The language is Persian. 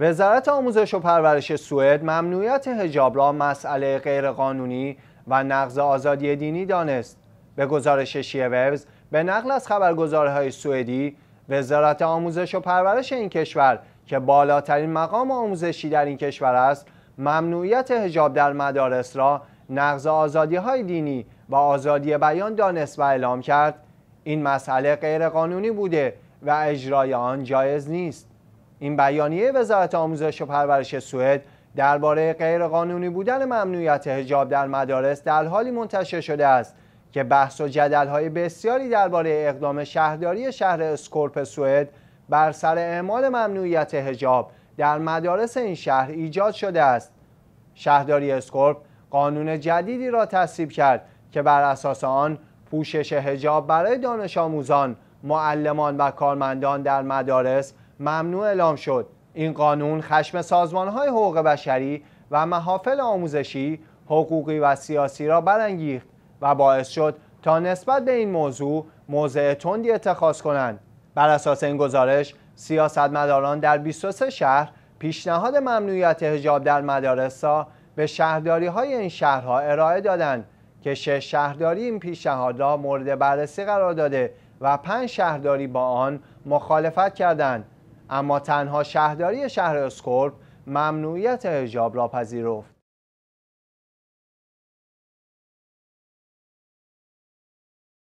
وزارت آموزش و پرورش سوئد ممنوعیت هجاب را مسئله غیرقانونی و نقض آزادی دینی دانست. به گزارش شیوز به نقل از خبرگزارهای سوئدی وزارت آموزش و پرورش این کشور که بالاترین مقام آموزشی در این کشور است ممنوعیت هجاب در مدارس را نقض آزادی های دینی و آزادی بیان دانست و اعلام کرد این مسئله غیرقانونی بوده و اجرای آن جایز نیست این بیانیه وزارت آموزش و پرورش سوئد درباره غیرقانونی بودن ممنوعیت حجاب در مدارس در حالی منتشر شده است که بحث و های بسیاری درباره اقدام شهرداری شهر اسکورپ سوئد بر سر اعمال ممنوعیت حجاب در مدارس این شهر ایجاد شده است شهرداری اسکورپ قانون جدیدی را تصویب کرد که بر اساس آن پوشش حجاب برای دانش آموزان، معلمان و کارمندان در مدارس ممنوع اعلام شد این قانون خشم های حقوق بشری و محافل آموزشی حقوقی و سیاسی را برانگیخت و باعث شد تا نسبت به این موضوع موضع تندی اتخاذ کنند بر اساس این گزارش سیاستمداران در 23 شهر پیشنهاد ممنوعیت حجاب در مدارس را به شهرداری های این شهرها ارائه دادند که شش شهرداری این پیشنهاد را مورد بررسی قرار داده و پنج شهرداری با آن مخالفت کردند اما تنها شهرداری شهر اسکورب ممنوعیت حجاب را پذیرفت